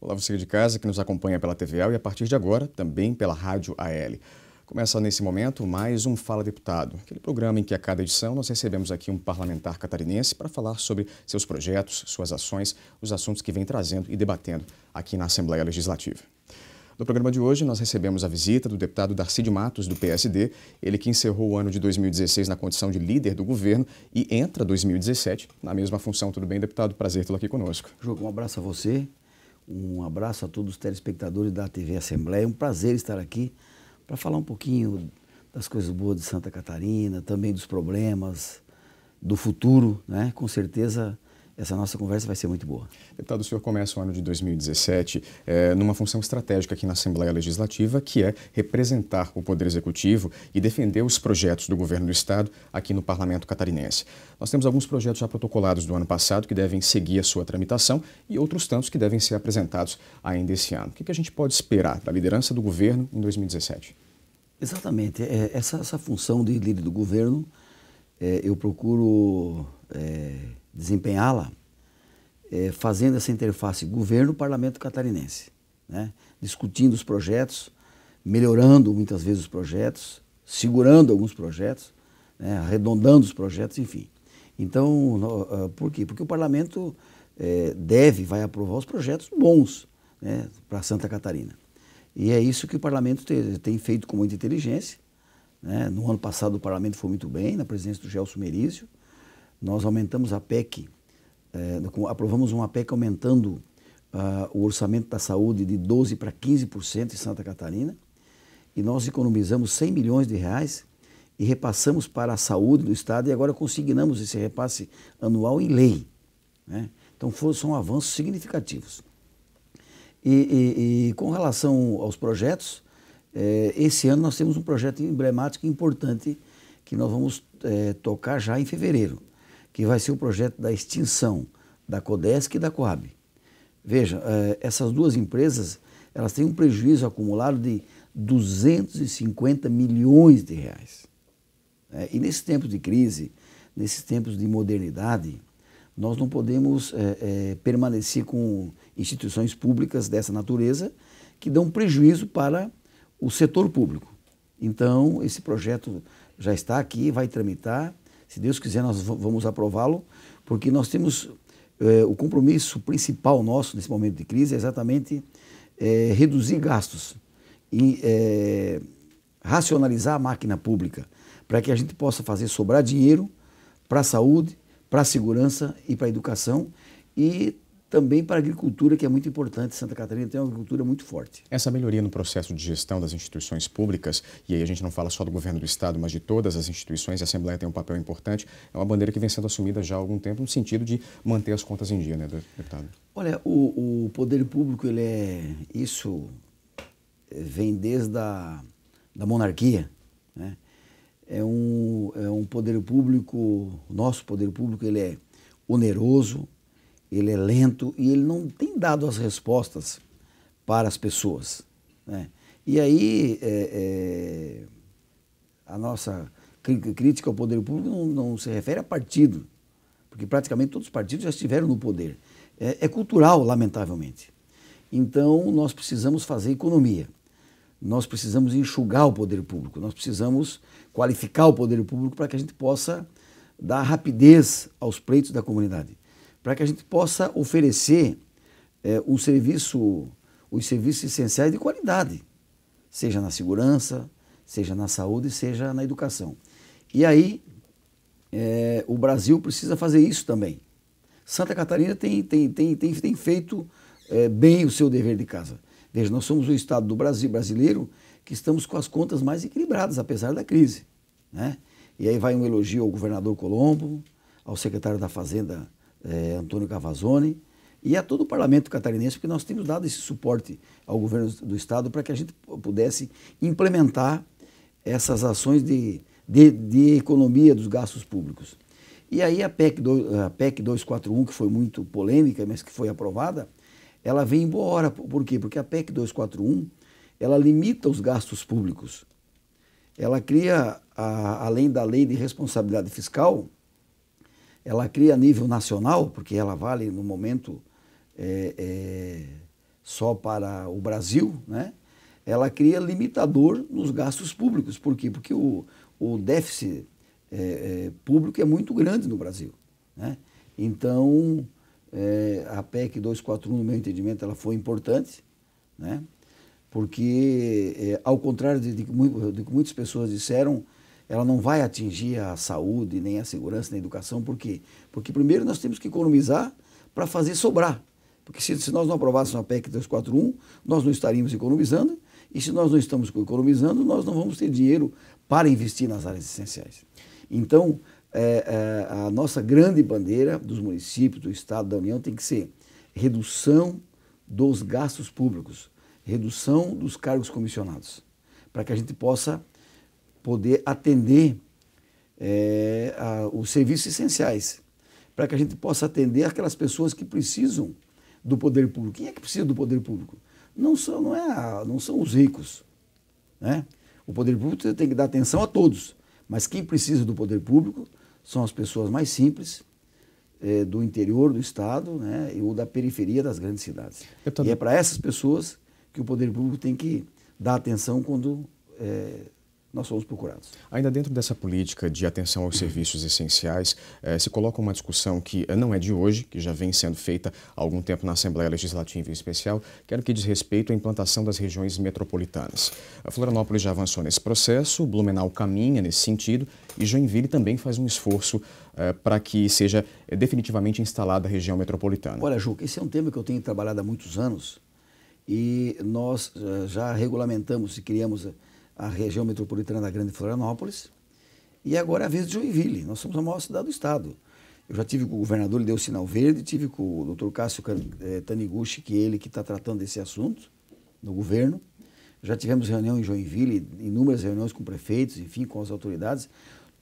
Olá você de casa que nos acompanha pela TVL e a partir de agora também pela Rádio AL. Começa nesse momento mais um Fala Deputado, aquele programa em que a cada edição nós recebemos aqui um parlamentar catarinense para falar sobre seus projetos, suas ações, os assuntos que vem trazendo e debatendo aqui na Assembleia Legislativa. No programa de hoje, nós recebemos a visita do deputado de Matos, do PSD, ele que encerrou o ano de 2016 na condição de líder do governo e entra 2017 na mesma função. Tudo bem, deputado? Prazer tê-lo aqui conosco. Jogo, um abraço a você, um abraço a todos os telespectadores da TV Assembleia. É um prazer estar aqui para falar um pouquinho das coisas boas de Santa Catarina, também dos problemas, do futuro, né? Com certeza essa nossa conversa vai ser muito boa. Deputado, o senhor começa o ano de 2017 é, eh, numa função estratégica aqui na Assembleia Legislativa, que é representar o Poder Executivo e defender os projetos do governo do Estado aqui no Parlamento catarinense. Nós temos alguns projetos já protocolados do ano passado que devem seguir a sua tramitação e outros tantos que devem ser apresentados ainda esse ano. O que, que a gente pode esperar da liderança do governo em 2017? Exatamente. É, essa, essa função de líder do governo, é, eu procuro é, desempenhá-la, é, fazendo essa interface governo-parlamento catarinense, né? discutindo os projetos, melhorando muitas vezes os projetos, segurando alguns projetos, né? arredondando os projetos, enfim. Então, ah, por quê? Porque o parlamento é, deve, vai aprovar os projetos bons né? para Santa Catarina. E é isso que o parlamento tem, tem feito com muita inteligência. Né? No ano passado o parlamento foi muito bem, na presença do Gelson Merizio nós aumentamos a PEC, eh, aprovamos uma PEC aumentando ah, o orçamento da saúde de 12% para 15% em Santa Catarina, e nós economizamos 100 milhões de reais e repassamos para a saúde do Estado, e agora consignamos esse repasse anual em lei. Né? Então foram, são avanços significativos. E, e, e com relação aos projetos, eh, esse ano nós temos um projeto emblemático e importante que nós vamos eh, tocar já em fevereiro que vai ser o projeto da extinção da Codesc e da Coab. Veja, eh, essas duas empresas elas têm um prejuízo acumulado de 250 milhões de reais. Né? E nesses tempos de crise, nesses tempos de modernidade, nós não podemos é, é, permanecer com instituições públicas dessa natureza que dão prejuízo para o setor público. Então, esse projeto já está aqui, vai tramitar. Se Deus quiser, nós vamos aprová-lo, porque nós temos é, o compromisso principal nosso nesse momento de crise é exatamente é, reduzir gastos e é, racionalizar a máquina pública para que a gente possa fazer sobrar dinheiro para a saúde, para a segurança e para a educação e também para a agricultura, que é muito importante. Santa Catarina tem uma agricultura muito forte. Essa melhoria no processo de gestão das instituições públicas, e aí a gente não fala só do governo do Estado, mas de todas as instituições, a Assembleia tem um papel importante, é uma bandeira que vem sendo assumida já há algum tempo no sentido de manter as contas em dia, né, deputado? Olha, o, o poder público, ele é. Isso eh, vem desde a da monarquia, né? É um, é um poder público, o nosso poder público, ele é oneroso, ele é lento e ele não tem dado as respostas para as pessoas. Né? E aí é, é, a nossa crítica ao poder público não, não, se refere a partido, porque praticamente todos os partidos já estiveram no poder. É, é cultural, lamentavelmente. Então nós precisamos fazer economia. Nós precisamos enxugar o poder público, nós precisamos qualificar o poder público para que a gente possa dar rapidez aos pleitos da comunidade para que a gente possa oferecer é, o serviço, os serviços essenciais de qualidade, seja na segurança, seja na saúde, seja na educação. E aí é, o Brasil precisa fazer isso também. Santa Catarina tem, tem, tem, tem, tem feito é, bem o seu dever de casa. Veja, nós somos o estado do Brasil brasileiro que estamos com as contas mais equilibradas, apesar da crise. Né? E aí vai um elogio ao governador Colombo, ao secretário da Fazenda é, Antônio Cavazzoni, e a todo o parlamento catarinense, porque nós temos dado esse suporte ao governo do Estado para que a gente pudesse implementar essas ações de, de, de economia dos gastos públicos. E aí a PEC, do, a PEC 241, que foi muito polêmica, mas que foi aprovada, ela vem em boa hora. Por quê? Porque a PEC 241, ela limita os gastos públicos. Ela cria, a, além da lei de responsabilidade fiscal, ela cria a nível nacional, porque ela vale no momento é, é, só para o Brasil, né? ela cria limitador nos gastos públicos. Por quê? Porque o, o déficit é, é público é muito grande no Brasil. Né? Então, é, a PEC 241, no meu entendimento, ela foi importante, né? porque, é, ao contrário do que muitas pessoas disseram, ela não vai atingir a saúde, nem a segurança, nem a educação. Por quê? Porque primeiro nós temos que economizar para fazer sobrar. Porque se, se nós não aprovássemos a PEC 241, nós não estaríamos economizando, e se nós não estamos economizando, nós não vamos ter dinheiro para investir nas áreas essenciais. Então, é, é, a nossa grande bandeira dos municípios, do Estado, da União tem que ser redução dos gastos públicos, redução dos cargos comissionados, para que a gente possa poder atender é, a, os serviços essenciais, para que a gente possa atender aquelas pessoas que precisam do poder público. Quem é que precisa do poder público? Não são, não é a, não são os ricos. Né? O poder público tem que dar atenção a todos, mas quem precisa do poder público são as pessoas mais simples, é, do interior do estado né, ou da periferia das grandes cidades. Tô... E é para essas pessoas que o poder público tem que dar atenção quando é, nós somos procurados. Ainda dentro dessa política de atenção aos serviços essenciais, eh, se coloca uma discussão que eh, não é de hoje, que já vem sendo feita há algum tempo na Assembleia Legislativa em especial, que era o que diz respeito à implantação das regiões metropolitanas. A Florianópolis já avançou nesse processo, Blumenau caminha nesse sentido e Joinville também faz um esforço eh, para que seja eh, definitivamente instalada a região metropolitana. Olha, Juca, esse é um tema que eu tenho trabalhado há muitos anos e nós eh, já regulamentamos e criamos eh, a região metropolitana da Grande Florianópolis. E agora é a vez de Joinville. Nós somos a maior cidade do estado. Eu já tive com o governador, ele deu o sinal verde, tive com o doutor Cássio eh, Taniguchi, que é ele que está tratando desse assunto no governo. Já tivemos reunião em Joinville, inúmeras reuniões com prefeitos, enfim, com as autoridades.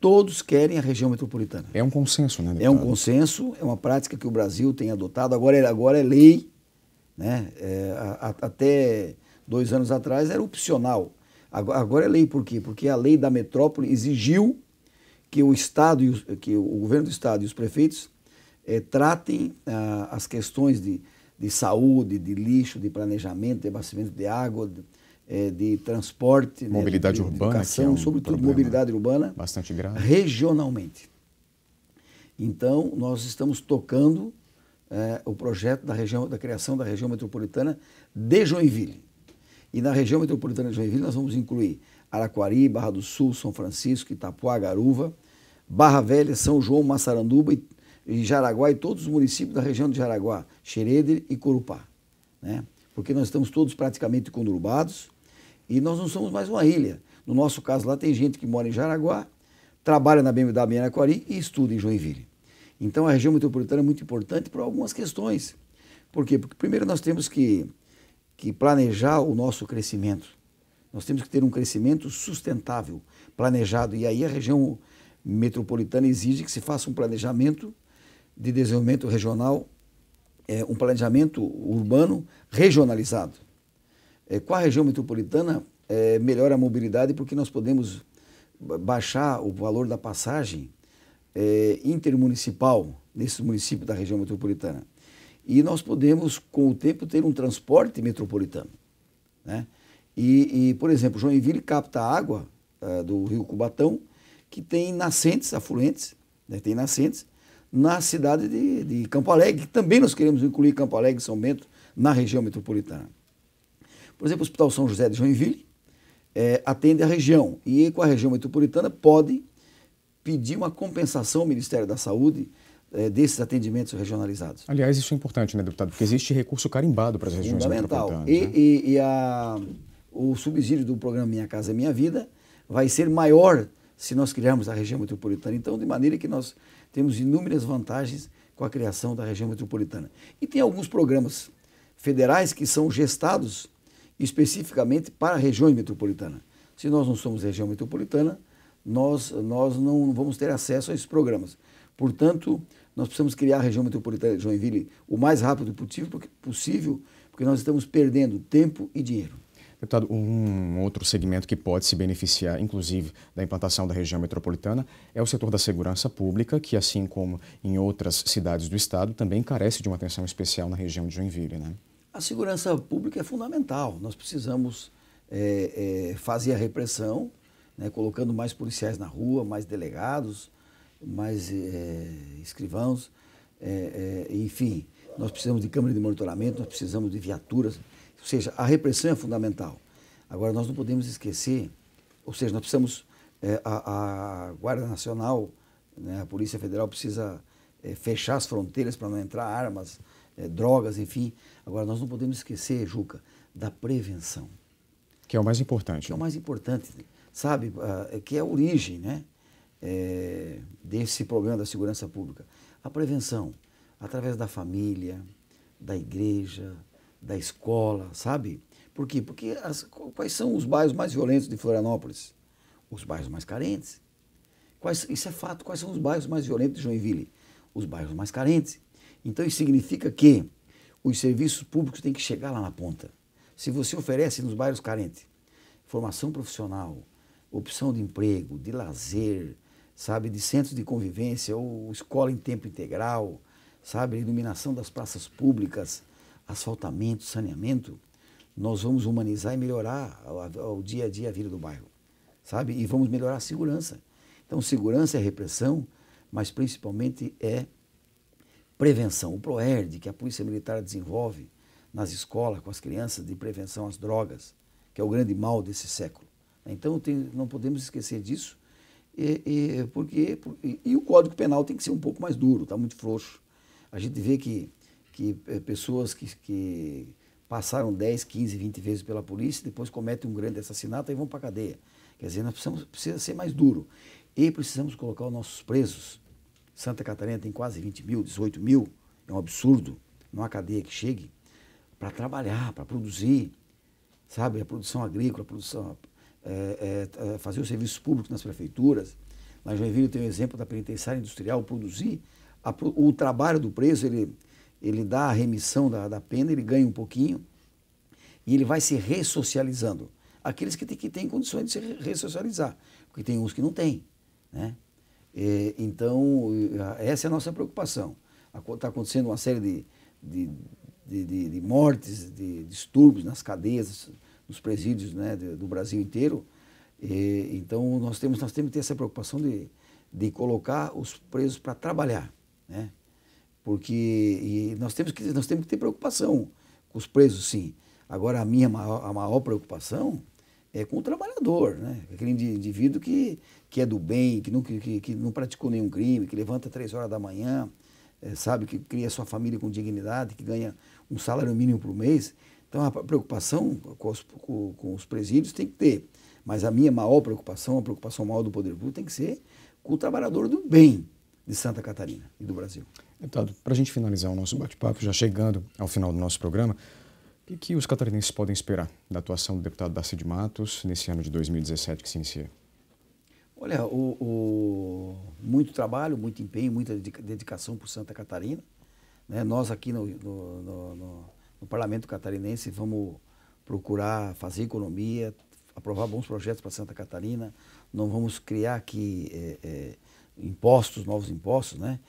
Todos querem a região metropolitana. É um consenso, né? Deputado? É um consenso, é uma prática que o Brasil tem adotado. Agora, é, agora é lei, né? É, a, a, até dois anos atrás era opcional. Agora é lei por quê? Porque a lei da metrópole exigiu que o Estado, que o governo do Estado e os prefeitos é, tratem ah, as questões de, de saúde, de lixo, de planejamento, de abastecimento de água, de, é, de transporte, né, mobilidade né, de, urbana, educação, é um sobretudo mobilidade urbana, bastante grave. regionalmente. Então, nós estamos tocando eh, o projeto da, região, da criação da região metropolitana de Joinville. E na região metropolitana de Joinville nós vamos incluir Araquari, Barra do Sul, São Francisco, Itapuá, Garuva, Barra Velha, São João, Massaranduba e, e Jaraguá e todos os municípios da região de Jaraguá, Xereder e Corupá. Né? Porque nós estamos todos praticamente conurbados e nós não somos mais uma ilha. No nosso caso lá tem gente que mora em Jaraguá, trabalha na BMW em Araquari e estuda em Joinville. Então a região metropolitana é muito importante para algumas questões. Por quê? Porque primeiro nós temos que que planejar o nosso crescimento. Nós temos que ter um crescimento sustentável, planejado. E aí a região metropolitana exige que se faça um planejamento de desenvolvimento regional, é, um planejamento urbano regionalizado. É, com a região metropolitana, é, melhora a mobilidade porque nós podemos baixar o valor da passagem é, intermunicipal nesse município da região metropolitana e nós podemos, com o tempo, ter um transporte metropolitano. Né? E, e por exemplo, Joinville capta água uh, do rio Cubatão, que tem nascentes, afluentes, né? tem nascentes, na cidade de, de Campo Alegre, que também nós queremos incluir Campo Alegre e São Bento na região metropolitana. Por exemplo, o Hospital São José de Joinville é, atende a região e com a região metropolitana pode pedir uma compensação ao Ministério da Saúde é, desses atendimentos regionalizados. Aliás, isso é importante, né, deputado? Porque existe recurso carimbado para as regiões Fundamental. E, né? e, e a, o subsídio do programa Minha Casa Minha Vida vai ser maior se nós criarmos a região metropolitana. Então, de maneira que nós temos inúmeras vantagens com a criação da região metropolitana. E tem alguns programas federais que são gestados especificamente para a Região Metropolitana. Se nós não somos região metropolitana, nós, nós não vamos ter acesso a esses programas. Portanto, nós precisamos criar a região metropolitana de Joinville o mais rápido possível porque, possível, porque nós estamos perdendo tempo e dinheiro. Deputado, um outro segmento que pode se beneficiar, inclusive, da implantação da região metropolitana é o setor da segurança pública, que, assim como em outras cidades do Estado, também carece de uma atenção especial na região de Joinville. Né? A segurança pública é fundamental. Nós precisamos é, é, fazer a repressão, né, colocando mais policiais na rua, mais delegados, mais é, escrivãos, é, é, enfim, nós precisamos de câmara de monitoramento, nós precisamos de viaturas, ou seja, a repressão é fundamental. Agora, nós não podemos esquecer, ou seja, nós precisamos, a, a, Guarda Nacional, né, a Polícia Federal precisa fechar as fronteiras para não entrar armas, drogas, enfim. Agora, nós não podemos esquecer, Juca, da prevenção. Que é o mais importante. Que é o né? mais importante, sabe? Ah, que é a origem, né? é, desse problema da segurança pública? A prevenção, através da família, da igreja, da escola, sabe? Por quê? Porque as, quais são os bairros mais violentos de Florianópolis? Os bairros mais carentes. Quais, isso é fato. Quais são os bairros mais violentos de Joinville? Os bairros mais carentes. Então isso significa que os serviços públicos têm que chegar lá na ponta. Se você oferece nos bairros carentes formação profissional, opção de emprego, de lazer, sabe, de centros de convivência, ou escola em tempo integral, sabe, iluminação das praças públicas, asfaltamento, saneamento, nós vamos humanizar e melhorar o dia a dia a vida do bairro, sabe? E vamos melhorar a segurança. Então, segurança é repressão, mas principalmente é prevenção. O PROERD, que a Polícia Militar desenvolve nas escolas com as crianças de prevenção às drogas, que é o grande mal desse século. Né? Então, tem, não podemos esquecer disso e, e porque, e, e o Código Penal tem que ser um pouco mais duro, está muito frouxo. A gente vê que, que eh, pessoas que, que passaram 10, 15, 20 vezes pela polícia, depois cometem um grande assassinato e vão para a cadeia. Quer dizer, nós precisamos precisa ser mais duro. E precisamos colocar os nossos presos. Santa Catarina tem quase 20 mil, 18 mil. É um absurdo. Não há cadeia que chegue para trabalhar, para produzir. Sabe, a produção agrícola, a produção, é, é, é serviços públicos nas prefeituras. Mas já Joinville tem o exemplo da penitenciária industrial produzir a, o trabalho do preso, ele, ele dá a remissão da, da pena, ele ganha um pouquinho e ele vai se ressocializando. Aqueles que têm que tem condições de se ressocializar, porque tem uns que não têm. Né? É, então, é, essa é a nossa preocupação. Está acontecendo uma série de, de, de, de mortes, de distúrbios nas cadeias, nos presídios né, do, do Brasil inteiro. E, então, nós temos, nós temos que ter essa preocupação de, de colocar os presos para trabalhar, né? Porque nós, temos que, nós temos que ter preocupação com os presos, sim. Agora, a minha maior, a maior preocupação é com o trabalhador, né? Aquele indivíduo que, que é do bem, que não, que, que não praticou nenhum crime, que levanta três horas da manhã, é, sabe, que cria sua família com dignidade, que ganha um salário mínimo por mês. Então, a preocupação com os, com os presídios tem que ter. Mas a minha maior preocupação, a preocupação maior do Poder Público, tem que ser com o trabalhador do bem de Santa Catarina e do Brasil. Deputado, para a gente finalizar o nosso bate-papo, já chegando ao final do nosso programa, o que os catarinenses podem esperar da atuação do deputado Darcy de Matos nesse ano de 2017 que se inicia? Olha, o, o, muito trabalho, muito empenho, muita dedicação por Santa Catarina. Né? Nós aqui no, no, no, no parlamento catarinense, vamos procurar fazer economia, aprovar bons projetos para Santa Catarina, não vamos criar aqui é, é, impostos, novos impostos, né?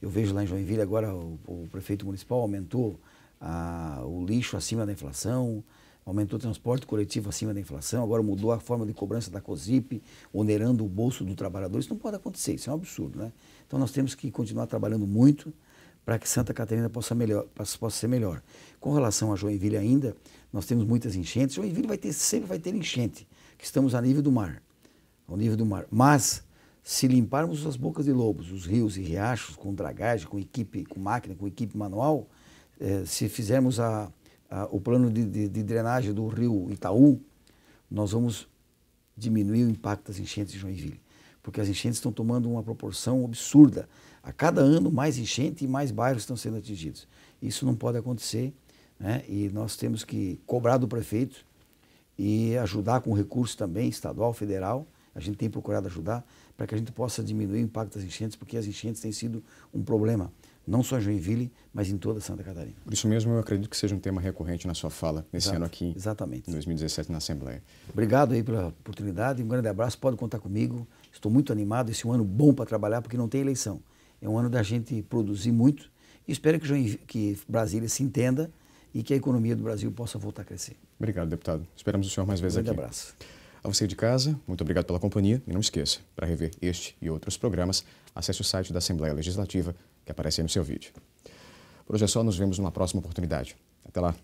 Eu vejo lá em Joinville agora o, o prefeito municipal aumentou a, o lixo acima da inflação, aumentou o transporte coletivo acima da inflação, agora mudou a forma de cobrança da COSIP, onerando o bolso do trabalhador. Isso não pode acontecer, isso é um absurdo, né? Então nós temos que continuar trabalhando muito, para que Santa Catarina possa, melhor, possa ser melhor. Com relação a Joinville ainda, nós temos muitas enchentes. Joinville vai ter, sempre vai ter enchente, que estamos a nível do mar, ao nível do mar. Mas se limparmos as bocas de lobos, os rios e riachos com dragagem, com equipe, com máquina, com equipe manual, eh, se fizermos a, a, o plano de, de, de drenagem do rio Itaú, nós vamos diminuir o impacto das enchentes de Joinville, porque as enchentes estão tomando uma proporção absurda a cada ano mais enchente e mais bairros estão sendo atingidos. Isso não pode acontecer né? e nós temos que cobrar do prefeito e ajudar com recurso também, estadual, federal. A gente tem procurado ajudar para que a gente possa diminuir o impacto das enchentes, porque as enchentes têm sido um problema, não só em Joinville, mas em toda Santa Catarina. Por isso mesmo, eu acredito que seja um tema recorrente na sua fala nesse Exato, ano aqui, exatamente. em 2017, na Assembleia. Obrigado aí pela oportunidade, um grande abraço, pode contar comigo. Estou muito animado, esse é um ano bom para trabalhar, porque não tem eleição. É um ano da gente produzir muito. Espero que, que Brasília se entenda e que a economia do Brasil possa voltar a crescer. Obrigado, deputado. Esperamos o senhor mais vezes um aqui. Um abraço. A você de casa, muito obrigado pela companhia e não esqueça, para rever este e outros programas, acesse o site da Assembleia Legislativa que aparece aí no seu vídeo. Por hoje é só, nos vemos numa próxima oportunidade. Até lá.